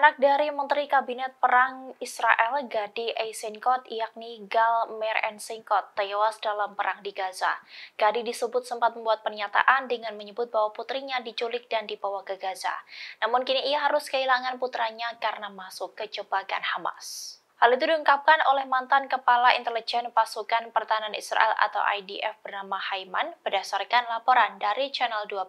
Anak dari Menteri Kabinet Perang Israel Gadi Eisenkot yakni Gal Mer Eisenkot tewas dalam perang di Gaza. Gadi disebut sempat membuat pernyataan dengan menyebut bahwa putrinya diculik dan dibawa ke Gaza. Namun kini ia harus kehilangan putranya karena masuk ke jebakan Hamas. Hal itu diungkapkan oleh mantan Kepala Intelijen Pasukan Pertahanan Israel atau IDF bernama Haiman berdasarkan laporan dari Channel 12.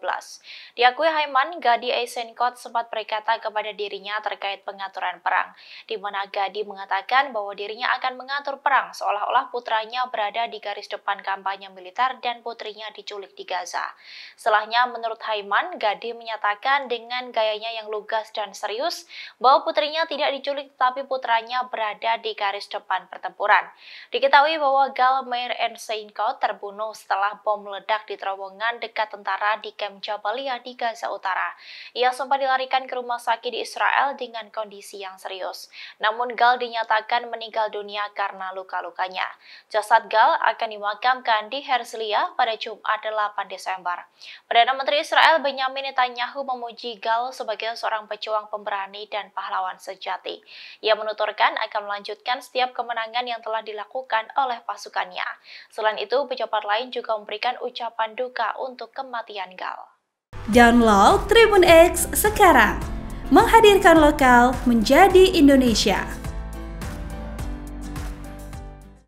Diakui Haiman, Gadi Eisenkot sempat berkata kepada dirinya terkait pengaturan perang, di mana Gadi mengatakan bahwa dirinya akan mengatur perang seolah-olah putranya berada di garis depan kampanye militer dan putrinya diculik di Gaza. Setelahnya, menurut Haiman, Gadi menyatakan dengan gayanya yang lugas dan serius bahwa putrinya tidak diculik tapi putranya berada berada di garis depan pertempuran. Diketahui bahwa Galmer and Seinko terbunuh setelah bom meledak di terowongan dekat tentara di Camp Jabalia di Gaza Utara. Ia sempat dilarikan ke rumah sakit di Israel dengan kondisi yang serius. Namun Gal dinyatakan meninggal dunia karena luka-lukanya. Jasad Gal akan dimakamkan di Herzliya pada Jumat 8 Desember. Perdana Menteri Israel Benjamin Netanyahu memuji Gal sebagai seorang pejuang pemberani dan pahlawan sejati. Ia menuturkan akan melanjutkan setiap kemenangan yang telah dilakukan oleh pasukannya. Selain itu, pejabat lain juga memberikan ucapan duka untuk kematian Gal. Download Tribun X sekarang, menghadirkan lokal menjadi Indonesia.